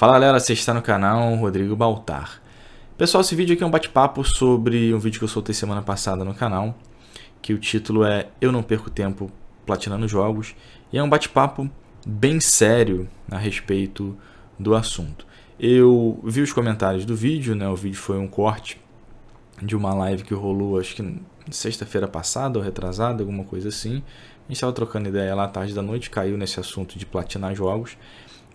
Fala galera, você está no canal Rodrigo Baltar. Pessoal, esse vídeo aqui é um bate-papo sobre um vídeo que eu soltei semana passada no canal, que o título é Eu Não Perco Tempo Platinando Jogos, e é um bate-papo bem sério a respeito do assunto. Eu vi os comentários do vídeo, né? O vídeo foi um corte de uma live que rolou, acho que sexta-feira passada ou retrasada, alguma coisa assim. A gente estava trocando ideia lá à tarde da noite, caiu nesse assunto de platinar jogos.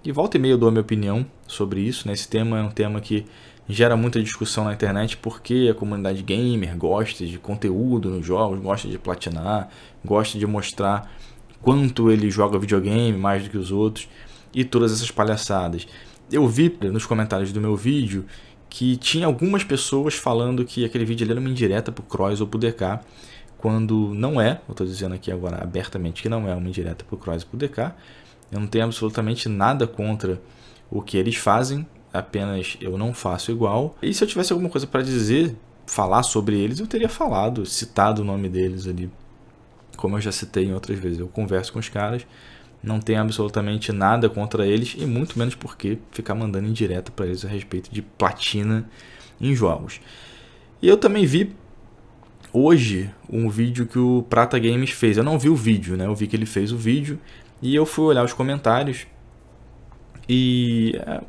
E volta e meia eu dou a minha opinião sobre isso. Né? Esse tema é um tema que gera muita discussão na internet porque a comunidade gamer gosta de conteúdo nos jogos, gosta de platinar, gosta de mostrar quanto ele joga videogame mais do que os outros e todas essas palhaçadas. Eu vi né, nos comentários do meu vídeo que tinha algumas pessoas falando que aquele vídeo era uma indireta pro Cross ou pro DK, quando não é, eu estou dizendo aqui agora abertamente que não é uma indireta pro Cross e pro DK, eu não tenho absolutamente nada contra o que eles fazem, apenas eu não faço igual. E se eu tivesse alguma coisa para dizer, falar sobre eles, eu teria falado, citado o nome deles ali. Como eu já citei em outras vezes, eu converso com os caras, não tenho absolutamente nada contra eles e muito menos porque ficar mandando indireta para eles a respeito de platina em jogos. E eu também vi hoje um vídeo que o Prata Games fez. Eu não vi o vídeo, né? Eu vi que ele fez o vídeo e eu fui olhar os comentários e é,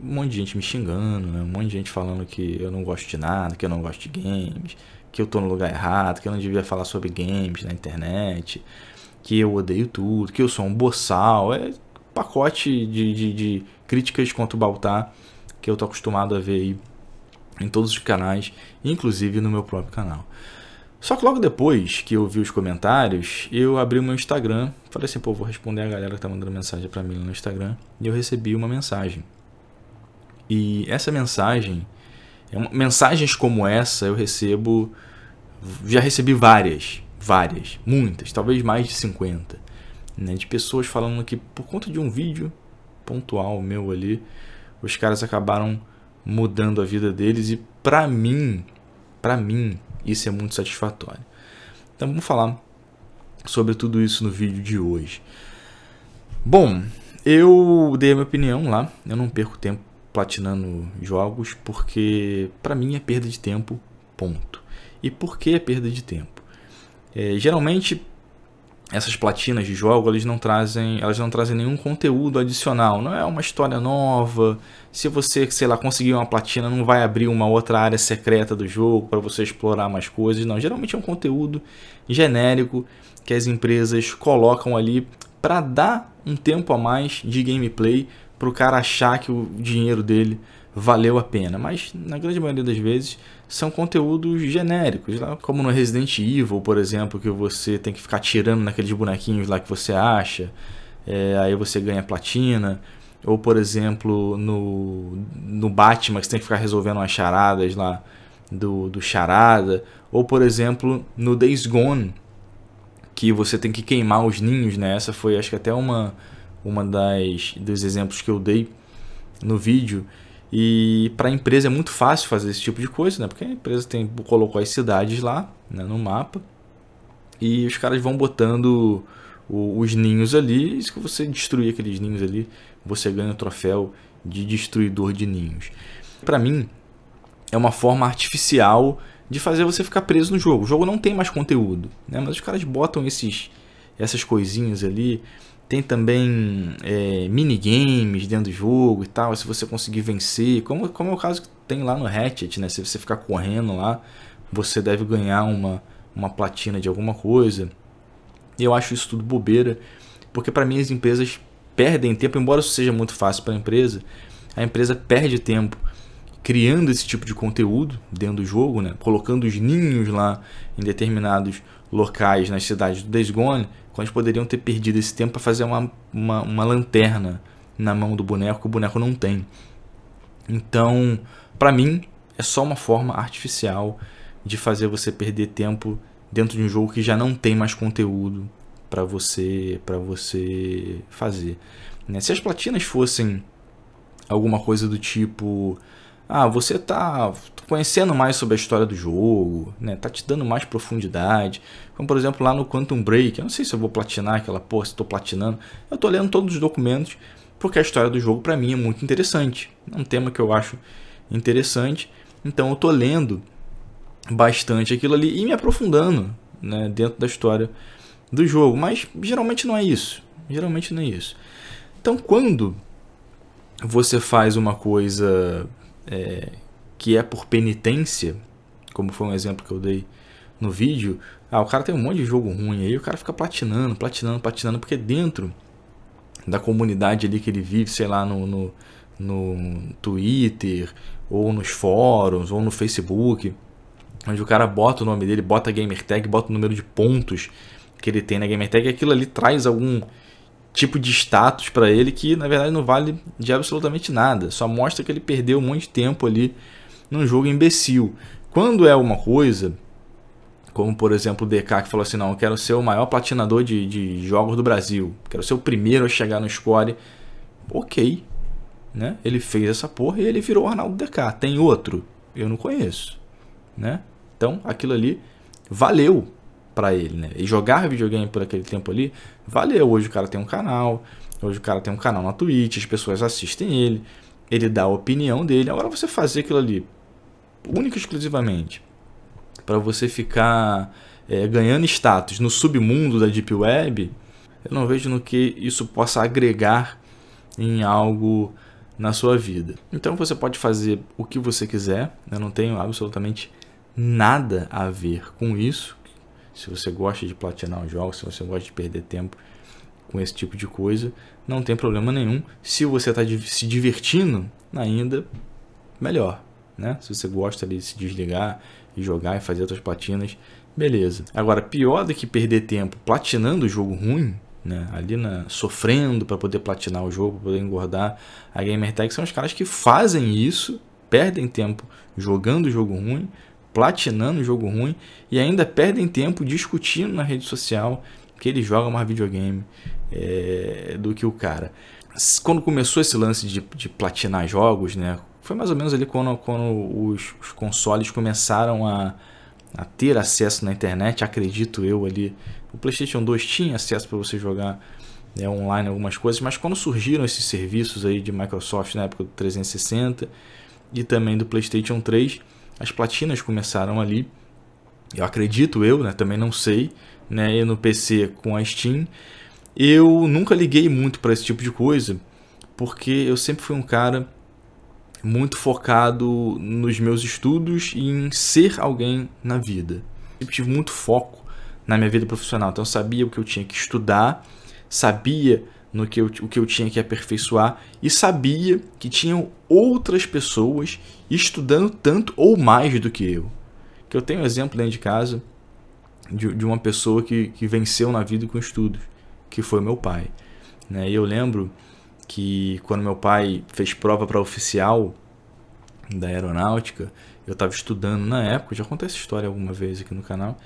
um monte de gente me xingando, né? um monte de gente falando que eu não gosto de nada, que eu não gosto de games, que eu tô no lugar errado, que eu não devia falar sobre games na internet, que eu odeio tudo, que eu sou um boçal. É pacote de, de, de críticas contra o Baltar que eu tô acostumado a ver aí em todos os canais, inclusive no meu próprio canal. Só que logo depois que eu vi os comentários, eu abri o meu Instagram, falei assim, pô, vou responder a galera que tá mandando mensagem para mim no Instagram, e eu recebi uma mensagem. E essa mensagem, é mensagens como essa eu recebo, já recebi várias, várias, muitas, talvez mais de 50, né, de pessoas falando que por conta de um vídeo pontual meu ali, os caras acabaram mudando a vida deles e para mim, para mim, isso é muito satisfatório. Então vamos falar sobre tudo isso no vídeo de hoje. Bom, eu dei a minha opinião lá, eu não perco tempo platinando jogos porque para mim é perda de tempo, ponto. E por que é perda de tempo? É, geralmente essas platinas de jogo elas não trazem elas não trazem nenhum conteúdo adicional não é uma história nova se você sei lá conseguir uma platina não vai abrir uma outra área secreta do jogo para você explorar mais coisas não geralmente é um conteúdo genérico que as empresas colocam ali para dar um tempo a mais de gameplay para o cara achar que o dinheiro dele valeu a pena mas na grande maioria das vezes são conteúdos genéricos, né? como no Resident Evil, por exemplo, que você tem que ficar tirando naqueles bonequinhos lá que você acha, é, aí você ganha platina. Ou, por exemplo, no, no Batman, que você tem que ficar resolvendo umas charadas lá do, do charada. Ou, por exemplo, no Days Gone, que você tem que queimar os ninhos, né? Essa foi, acho que até uma, uma das dos exemplos que eu dei no vídeo. E para a empresa é muito fácil fazer esse tipo de coisa, né? Porque a empresa tem, colocou as cidades lá né? no mapa e os caras vão botando o, os ninhos ali. E se você destruir aqueles ninhos ali, você ganha o troféu de destruidor de ninhos. Para mim, é uma forma artificial de fazer você ficar preso no jogo. O jogo não tem mais conteúdo, né? Mas os caras botam esses essas coisinhas ali tem também é, minigames dentro do jogo e tal, se você conseguir vencer, como, como é o caso que tem lá no Hatchet, né? Se você ficar correndo lá, você deve ganhar uma, uma platina de alguma coisa. E eu acho isso tudo bobeira, porque para mim as empresas perdem tempo, embora isso seja muito fácil para a empresa, a empresa perde tempo criando esse tipo de conteúdo dentro do jogo, né? colocando os ninhos lá em determinados locais nas cidades do Days quando eles poderiam ter perdido esse tempo para fazer uma, uma, uma, lanterna na mão do boneco que o boneco não tem. Então, para mim, é só uma forma artificial de fazer você perder tempo dentro de um jogo que já não tem mais conteúdo para você para você fazer. Né? Se as platinas fossem alguma coisa do tipo ah, você tá conhecendo mais sobre a história do jogo, né? Tá te dando mais profundidade. Como por exemplo, lá no Quantum Break, eu não sei se eu vou platinar aquela porra, se tô platinando. Eu tô lendo todos os documentos porque a história do jogo para mim é muito interessante. É um tema que eu acho interessante. Então eu tô lendo bastante aquilo ali e me aprofundando, né, dentro da história do jogo, mas geralmente não é isso. Geralmente não é isso. Então, quando você faz uma coisa é, que é por penitência, como foi um exemplo que eu dei no vídeo, ah, o cara tem um monte de jogo ruim aí, o cara fica platinando, platinando, platinando, porque dentro da comunidade ali que ele vive, sei lá, no, no, no Twitter, ou nos fóruns, ou no Facebook, onde o cara bota o nome dele, bota a gamer tag, bota o número de pontos que ele tem na gamer tag, aquilo ali traz algum tipo de status para ele que na verdade não vale de absolutamente nada. Só mostra que ele perdeu um monte de tempo ali num jogo imbecil. Quando é uma coisa, como por exemplo o DK que falou assim: não, eu quero ser o maior platinador de, de jogos do Brasil, quero ser o primeiro a chegar no score. Ok, né? Ele fez essa porra e ele virou o Arnaldo DK. Tem outro? Eu não conheço, né? Então aquilo ali valeu para ele, né? E jogar videogame por aquele tempo ali, valeu. Hoje o cara tem um canal, hoje o cara tem um canal na Twitch, as pessoas assistem ele, ele dá a opinião dele. Agora você fazer aquilo ali, única e exclusivamente, para você ficar é, ganhando status no submundo da Deep Web, eu não vejo no que isso possa agregar em algo na sua vida. Então você pode fazer o que você quiser, eu não tenho absolutamente nada a ver com isso. Se você gosta de platinar os jogos, se você gosta de perder tempo com esse tipo de coisa, não tem problema nenhum. Se você está se divertindo, ainda melhor. Né? Se você gosta de se desligar e jogar e fazer suas platinas, beleza. Agora, pior do que perder tempo platinando o jogo ruim, né? ali na, sofrendo para poder platinar o jogo, para poder engordar, a Gamertag são os caras que fazem isso, perdem tempo jogando o jogo ruim, platinando jogo ruim e ainda perdem tempo discutindo na rede social que ele joga mais videogame é, do que o cara. Quando começou esse lance de, de platinar jogos, né? Foi mais ou menos ali quando, quando os, os consoles começaram a, a ter acesso na internet, acredito eu ali. O PlayStation 2 tinha acesso para você jogar né, online algumas coisas, mas quando surgiram esses serviços aí de Microsoft na época do 360 e também do PlayStation 3, as platinas começaram ali. Eu acredito eu, né, também não sei, né, eu no PC com a Steam. Eu nunca liguei muito para esse tipo de coisa, porque eu sempre fui um cara muito focado nos meus estudos e em ser alguém na vida. Eu tive muito foco na minha vida profissional, então eu sabia o que eu tinha que estudar, sabia no que eu, o que eu tinha que aperfeiçoar e sabia que tinham outras pessoas estudando tanto ou mais do que eu. Que eu tenho um exemplo dentro de casa de, de uma pessoa que, que venceu na vida com estudos, que foi meu pai. Né? E eu lembro que quando meu pai fez prova para oficial da aeronáutica, eu estava estudando na época, já contei essa história alguma vez aqui no canal.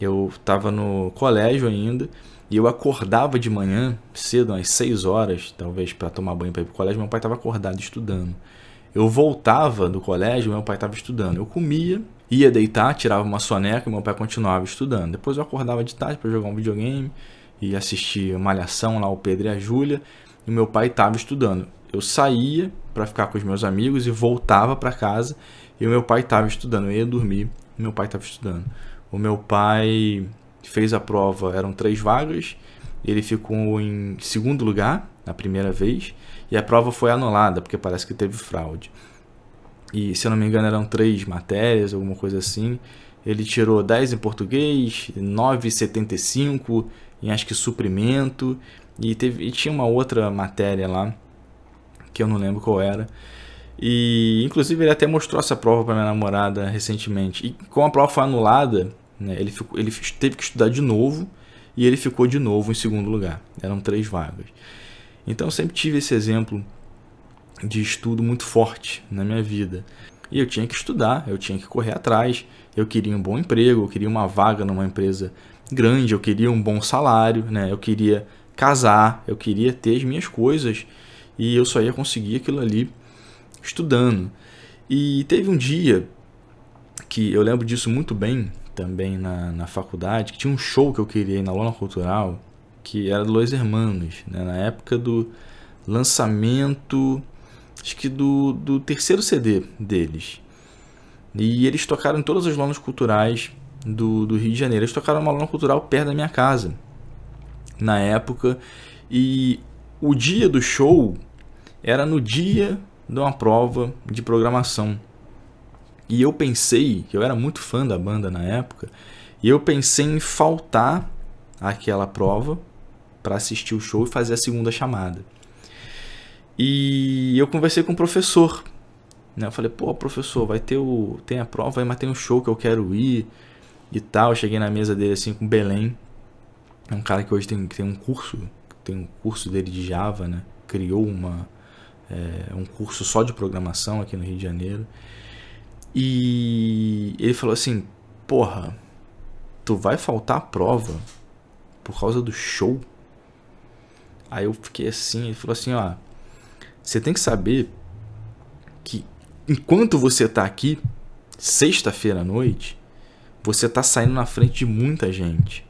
Eu estava no colégio ainda e eu acordava de manhã, cedo, às 6 horas, talvez para tomar banho para ir pro colégio, meu pai estava acordado estudando. Eu voltava do colégio, meu pai estava estudando. Eu comia, ia deitar, tirava uma soneca e meu pai continuava estudando. Depois eu acordava de tarde para jogar um videogame e assistir Malhação lá, o Pedro e a Júlia, e meu pai estava estudando. Eu saía para ficar com os meus amigos e voltava para casa e meu pai estava estudando. Eu ia dormir, meu pai estava estudando. O meu pai fez a prova, eram três vagas, ele ficou em segundo lugar na primeira vez e a prova foi anulada porque parece que teve fraude. E se eu não me engano eram três matérias, alguma coisa assim. Ele tirou 10 em português, 9,75 em acho que suprimento e, teve, e tinha uma outra matéria lá que eu não lembro qual era. E inclusive ele até mostrou essa prova para minha namorada recentemente. E como a prova foi anulada, né? Ele, ficou, ele teve que estudar de novo e ele ficou de novo em segundo lugar. Eram três vagas. Então eu sempre tive esse exemplo de estudo muito forte na minha vida. E eu tinha que estudar, eu tinha que correr atrás, eu queria um bom emprego, eu queria uma vaga numa empresa grande, eu queria um bom salário, né? eu queria casar, eu queria ter as minhas coisas e eu só ia conseguir aquilo ali estudando. E teve um dia que eu lembro disso muito bem, também na, na faculdade, que tinha um show que eu queria ir na Lona Cultural, que era do Los Hermanos, né? na época do lançamento, acho que do, do terceiro CD deles. E eles tocaram em todas as lonas culturais do, do Rio de Janeiro. Eles tocaram uma lona cultural perto da minha casa, na época. E o dia do show era no dia de uma prova de programação e eu pensei, eu era muito fã da banda na época, e eu pensei em faltar aquela prova para assistir o show e fazer a segunda chamada. E eu conversei com o professor, né? Eu falei: "Pô, professor, vai ter o tem a prova, mas tem um show que eu quero ir e tal". Eu cheguei na mesa dele assim com Belém, é um cara que hoje tem, tem um curso, tem um curso dele de Java, né? Criou uma é, um curso só de programação aqui no Rio de Janeiro. E ele falou assim: Porra, tu vai faltar a prova por causa do show? Aí eu fiquei assim, ele falou assim, ó, você tem que saber que enquanto você tá aqui, sexta-feira à noite, você tá saindo na frente de muita gente.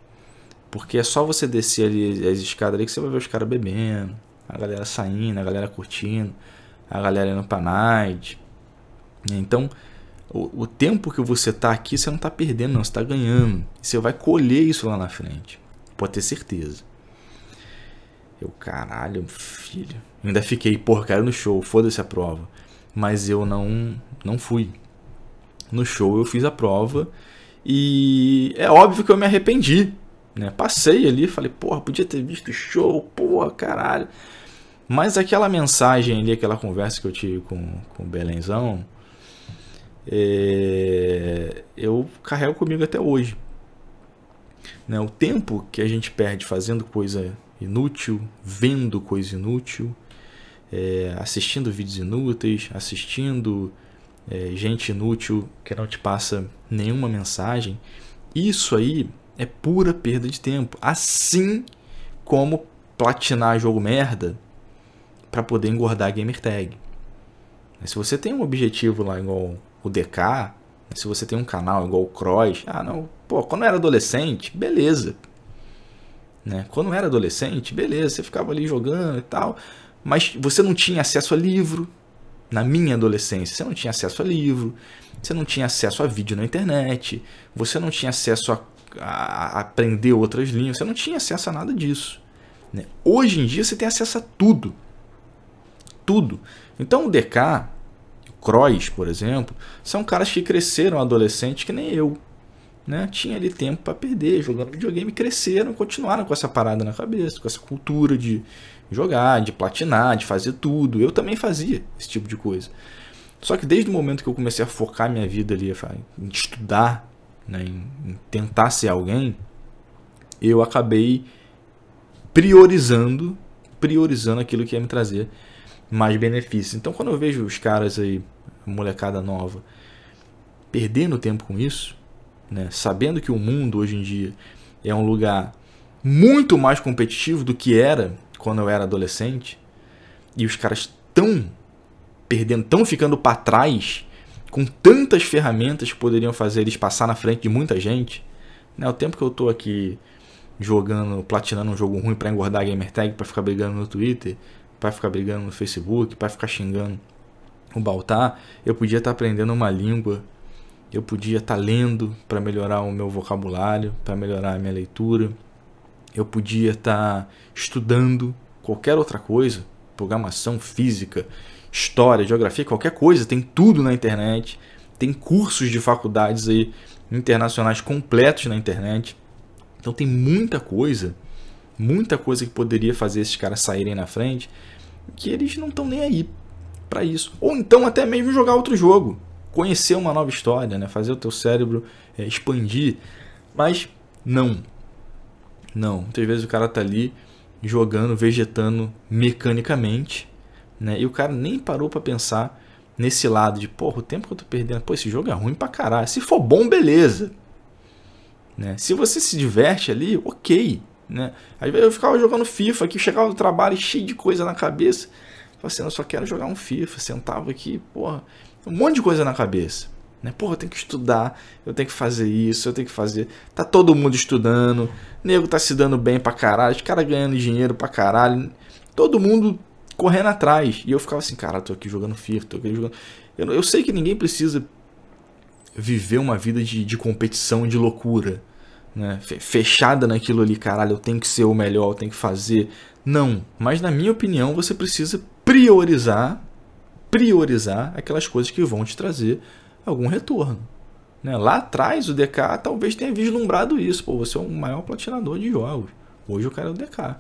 Porque é só você descer ali as escadas ali que você vai ver os caras bebendo, a galera saindo, a galera curtindo, a galera indo pra night. Então, o, o tempo que você está aqui, você não está perdendo, não, você está ganhando. Você vai colher isso lá na frente. Pode ter certeza. Eu, caralho, filho. ainda fiquei, porra, cara, no show, foda-se a prova. Mas eu não, não fui. No show eu fiz a prova e é óbvio que eu me arrependi. Né? Passei ali, falei, porra, podia ter visto o show, porra, caralho. Mas aquela mensagem ali, aquela conversa que eu tive com, com o Belenzão, é, eu carrego comigo até hoje. Né? O tempo que a gente perde fazendo coisa inútil, vendo coisa inútil, é, assistindo vídeos inúteis, assistindo é, gente inútil que não te passa nenhuma mensagem, isso aí é pura perda de tempo. Assim como platinar jogo merda para poder engordar a gamer tag. Mas se você tem um objetivo lá igual o DK, se você tem um canal igual o Cross, ah não, pô, quando eu era adolescente, beleza. Né? Quando eu era adolescente, beleza, você ficava ali jogando e tal, mas você não tinha acesso a livro. Na minha adolescência, você não tinha acesso a livro, você não tinha acesso a vídeo na internet, você não tinha acesso a, a aprender outras línguas, você não tinha acesso a nada disso. Né? Hoje em dia você tem acesso a tudo. Tudo. Então o DK, Croix, por exemplo, são caras que cresceram adolescentes que nem eu. Né? Tinha ali tempo para perder, jogando videogame, cresceram, continuaram com essa parada na cabeça, com essa cultura de jogar, de platinar, de fazer tudo. Eu também fazia esse tipo de coisa. Só que desde o momento que eu comecei a focar minha vida ali, em estudar, né, em tentar ser alguém, eu acabei priorizando, priorizando aquilo que ia me trazer mais benefícios. Então, quando eu vejo os caras aí, molecada nova, perdendo tempo com isso, né? sabendo que o mundo hoje em dia é um lugar muito mais competitivo do que era quando eu era adolescente, e os caras tão perdendo, tão ficando para trás com tantas ferramentas que poderiam fazer eles passar na frente de muita gente. Né? O tempo que eu tô aqui jogando, platinando um jogo ruim para engordar a gamer tag, para ficar brigando no Twitter, para ficar brigando no Facebook, para ficar xingando o Baltar, eu podia estar tá aprendendo uma língua, eu podia estar tá lendo para melhorar o meu vocabulário, para melhorar a minha leitura, eu podia estar tá estudando qualquer outra coisa, programação, física, história, geografia, qualquer coisa, tem tudo na internet, tem cursos de faculdades aí internacionais completos na internet. Então tem muita coisa muita coisa que poderia fazer esses caras saírem na frente, que eles não estão nem aí para isso. Ou então até mesmo jogar outro jogo, conhecer uma nova história, né? fazer o teu cérebro é, expandir. Mas não. Não. Muitas vezes o cara tá ali jogando, vegetando mecanicamente, né? E o cara nem parou para pensar nesse lado de, porra, o tempo que eu tô perdendo, pô, esse jogo é ruim pra caralho. Se for bom, beleza. Né? Se você se diverte ali, ok. Né? eu ficava jogando FIFA, que chegava do trabalho cheio de coisa na cabeça. Falei assim, eu só quero jogar um FIFA. Sentava aqui, porra, um monte de coisa na cabeça. Né? Porra, eu tenho que estudar, eu tenho que fazer isso, eu tenho que fazer. Tá todo mundo estudando, nego tá se dando bem pra caralho, os caras ganhando dinheiro pra caralho. Todo mundo correndo atrás. E eu ficava assim, cara, tô aqui jogando FIFA, tô aqui jogando. Eu, eu sei que ninguém precisa viver uma vida de, de competição, de loucura né? Fechada naquilo ali, caralho, eu tenho que ser o melhor, eu tenho que fazer. Não, mas na minha opinião, você precisa priorizar, priorizar aquelas coisas que vão te trazer algum retorno. Né? Lá atrás, o DK talvez tenha vislumbrado isso. Pô, você é o maior platinador de jogos. Hoje o cara é o DK.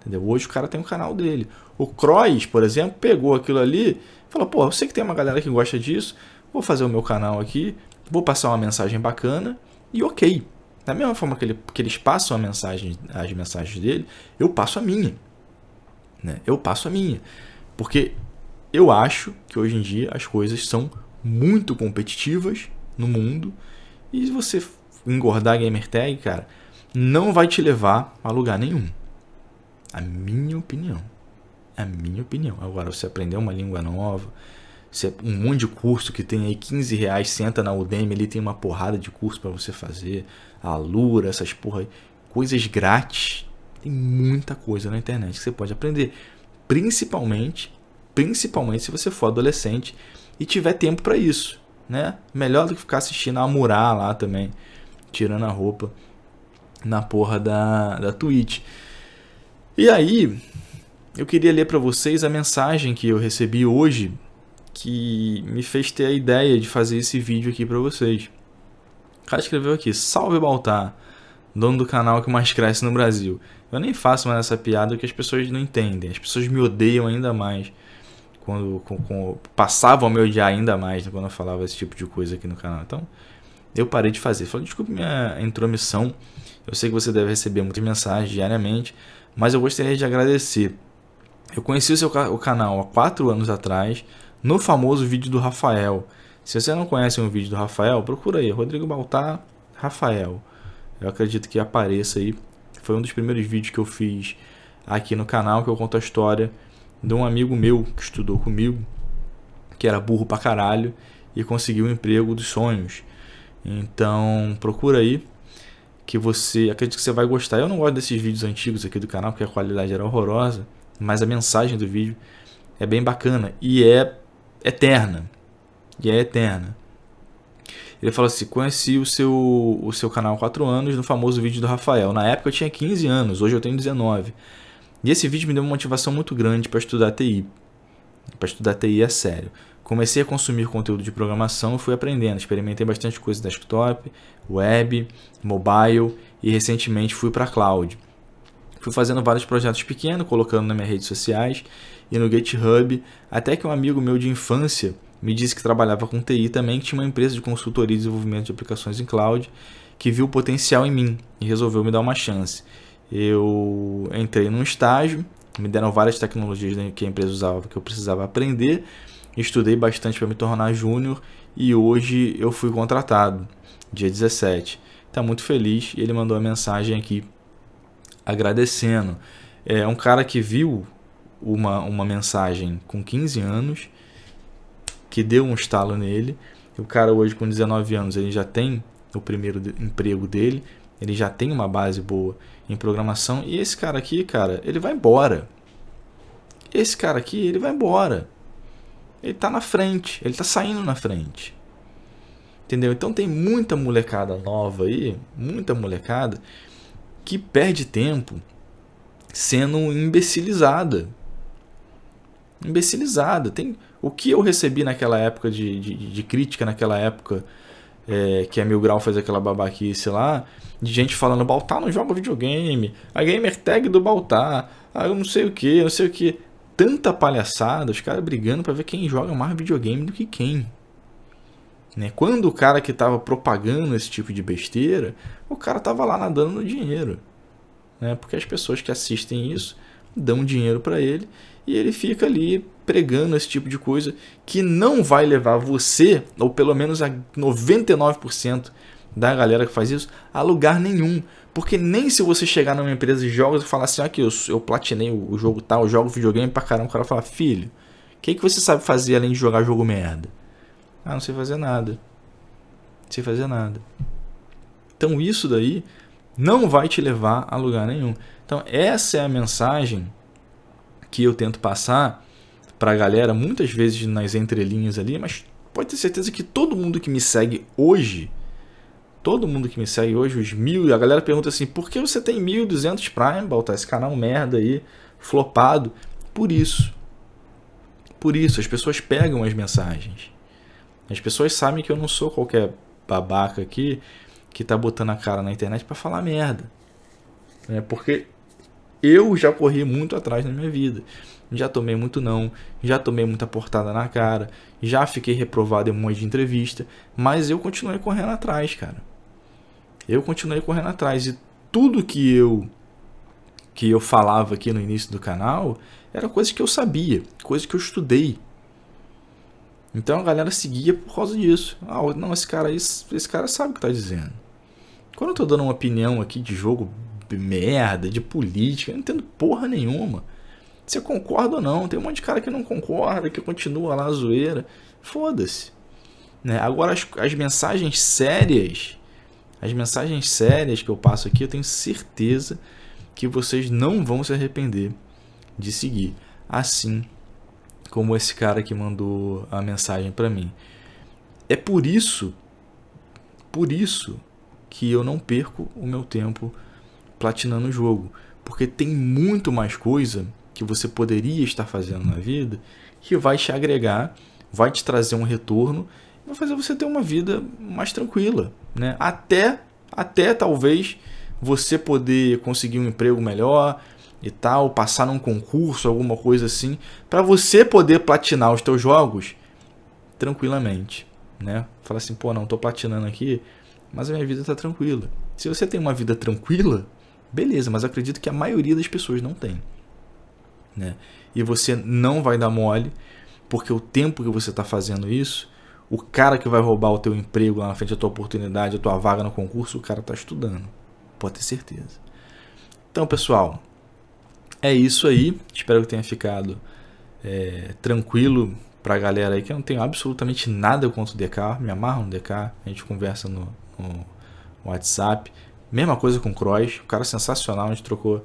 Entendeu? Hoje o cara tem o um canal dele. O Crois por exemplo, pegou aquilo ali e falou: pô, eu sei que tem uma galera que gosta disso, vou fazer o meu canal aqui, vou passar uma mensagem bacana e ok. Da mesma forma que, ele, que eles passam a mensagem, as mensagens dele, eu passo a minha. Né? Eu passo a minha. Porque eu acho que hoje em dia as coisas são muito competitivas no mundo e você engordar a gamer tag, cara, não vai te levar a lugar nenhum. A minha opinião. A minha opinião. Agora, você aprender uma língua nova, um monte de curso que tem aí 15 reais, senta na Udemy, ele tem uma porrada de curso para você fazer, a lura essas porra aí, coisas grátis. Tem muita coisa na internet que você pode aprender, principalmente, principalmente se você for adolescente e tiver tempo para isso, né? Melhor do que ficar assistindo a Murá lá também, tirando a roupa na porra da, da Twitch. E aí, eu queria ler para vocês a mensagem que eu recebi hoje que me fez ter a ideia de fazer esse vídeo aqui para vocês. O cara escreveu aqui, salve Baltar, dono do canal que mais cresce no Brasil. Eu nem faço mais essa piada que as pessoas não entendem, as pessoas me odeiam ainda mais. Quando, com, com, passavam a me odiar ainda mais né, quando eu falava esse tipo de coisa aqui no canal. Então, eu parei de fazer. Falei, desculpe minha intromissão, eu sei que você deve receber muitas mensagens diariamente, mas eu gostaria de agradecer. Eu conheci o seu o canal há quatro anos atrás, no famoso vídeo do Rafael. Se você não conhece um vídeo do Rafael, procura aí, Rodrigo Baltar, Rafael. Eu acredito que apareça aí. Foi um dos primeiros vídeos que eu fiz aqui no canal, que eu conto a história de um amigo meu que estudou comigo, que era burro pra caralho e conseguiu o um emprego dos sonhos. Então, procura aí que você, acredito que você vai gostar. Eu não gosto desses vídeos antigos aqui do canal, porque a qualidade era horrorosa, mas a mensagem do vídeo é bem bacana e é eterna. E é eterna. Ele fala assim: conheci o seu, o seu canal há 4 anos no famoso vídeo do Rafael. Na época eu tinha 15 anos, hoje eu tenho 19. E esse vídeo me deu uma motivação muito grande para estudar TI. Para estudar TI é sério. Comecei a consumir conteúdo de programação e fui aprendendo. Experimentei bastante coisa desktop, web, mobile e recentemente fui para cloud. Fui fazendo vários projetos pequenos, colocando nas minhas redes sociais e no GitHub, até que um amigo meu de infância me disse que trabalhava com TI também, que tinha uma empresa de consultoria e desenvolvimento de aplicações em cloud, que viu o potencial em mim e resolveu me dar uma chance. Eu entrei num estágio, me deram várias tecnologias né, que a empresa usava que eu precisava aprender, estudei bastante para me tornar júnior e hoje eu fui contratado, dia 17. Está muito feliz e ele mandou a mensagem aqui agradecendo. É um cara que viu uma, uma mensagem com 15 anos que deu um estalo nele. O cara hoje com 19 anos, ele já tem o primeiro emprego dele, ele já tem uma base boa em programação e esse cara aqui, cara, ele vai embora. Esse cara aqui, ele vai embora. Ele está na frente, ele está saindo na frente. Entendeu? Então tem muita molecada nova aí, muita molecada que perde tempo sendo imbecilizada imbecilizada. Tem, o que eu recebi naquela época de, de, de crítica, naquela época é, que a Mil Grau fez aquela babaquice lá, de gente falando Baltar não joga videogame, a gamer tag do Baltar, ah, eu não sei o que, não sei o que. Tanta palhaçada, os caras brigando para ver quem joga mais videogame do que quem. Né? Quando o cara que estava propagando esse tipo de besteira, o cara tava lá nadando no dinheiro. Né? Porque as pessoas que assistem isso dão dinheiro para ele e ele fica ali pregando esse tipo de coisa que não vai levar você, ou pelo menos a 99% da galera que faz isso, a lugar nenhum. Porque nem se você chegar numa empresa de jogos e falar assim, aqui, ah, eu, eu platinei o jogo tal, tá, jogo videogame pra caramba, o cara fala, filho, o que, que você sabe fazer além de jogar jogo merda? Ah, não sei fazer nada. Não sei fazer nada. Então isso daí não vai te levar a lugar nenhum. Então essa é a mensagem que eu tento passar para a galera, muitas vezes nas entrelinhas ali, mas pode ter certeza que todo mundo que me segue hoje, todo mundo que me segue hoje, os mil, a galera pergunta assim, por que você tem 1.200 Prime, Baltar, esse canal é merda aí, flopado? Por isso. Por isso, as pessoas pegam as mensagens. As pessoas sabem que eu não sou qualquer babaca aqui que tá botando a cara na internet para falar merda. É porque eu já corri muito atrás na minha vida. Já tomei muito não, já tomei muita portada na cara, já fiquei reprovado em um monte de entrevista, mas eu continuei correndo atrás, cara. Eu continuei correndo atrás e tudo que eu que eu falava aqui no início do canal era coisa que eu sabia, coisa que eu estudei. Então a galera seguia por causa disso. Ah, não, esse cara esse cara sabe o que tá dizendo. Quando eu tô dando uma opinião aqui de jogo merda, de política, eu não entendo porra nenhuma. Você concorda ou não? Tem um monte de cara que não concorda, que continua lá a zoeira. Foda-se. Né? Agora, as, as mensagens sérias, as mensagens sérias que eu passo aqui, eu tenho certeza que vocês não vão se arrepender de seguir. Assim como esse cara que mandou a mensagem para mim. É por isso, por isso que eu não perco o meu tempo platinando o jogo, porque tem muito mais coisa que você poderia estar fazendo na vida que vai te agregar, vai te trazer um retorno, vai fazer você ter uma vida mais tranquila, né? Até até talvez você poder conseguir um emprego melhor e tal, passar num concurso, alguma coisa assim, para você poder platinar os teus jogos tranquilamente, né? Fala assim, pô, não, tô platinando aqui, mas a minha vida tá tranquila. Se você tem uma vida tranquila, Beleza, mas acredito que a maioria das pessoas não tem. Né? E você não vai dar mole, porque o tempo que você está fazendo isso, o cara que vai roubar o teu emprego lá na frente, a tua oportunidade, a tua vaga no concurso, o cara está estudando. Pode ter certeza. Então, pessoal, é isso aí. Espero que tenha ficado é, tranquilo para a galera aí, que eu não tenho absolutamente nada contra o DK. Me amarro no DK, a gente conversa no, no WhatsApp. Mesma coisa com o Croix, o cara sensacional, a gente trocou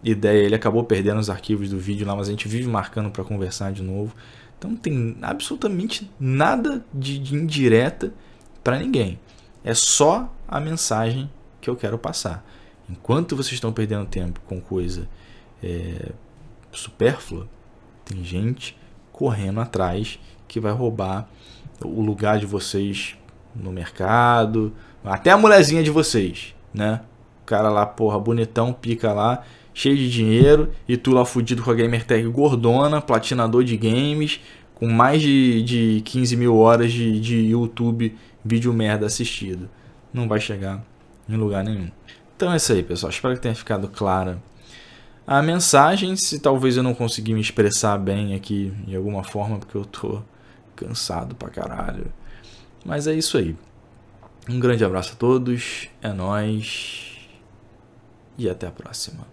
ideia, ele acabou perdendo os arquivos do vídeo lá, mas a gente vive marcando para conversar de novo. Então não tem absolutamente nada de, de indireta para ninguém. É só a mensagem que eu quero passar. Enquanto vocês estão perdendo tempo com coisa é, supérflua, tem gente correndo atrás que vai roubar o lugar de vocês no mercado, até a mulherzinha de vocês né? O cara lá, porra, bonitão, pica lá, cheio de dinheiro, e tu lá fudido com a Gamertag gordona, platinador de games, com mais de, de 15 mil horas de, de YouTube vídeo merda assistido. Não vai chegar em lugar nenhum. Então é isso aí, pessoal. Espero que tenha ficado clara a mensagem. Se talvez eu não consegui me expressar bem aqui de alguma forma, porque eu tô cansado pra caralho. Mas é isso aí. Um grande abraço a todos, é nós e até a próxima.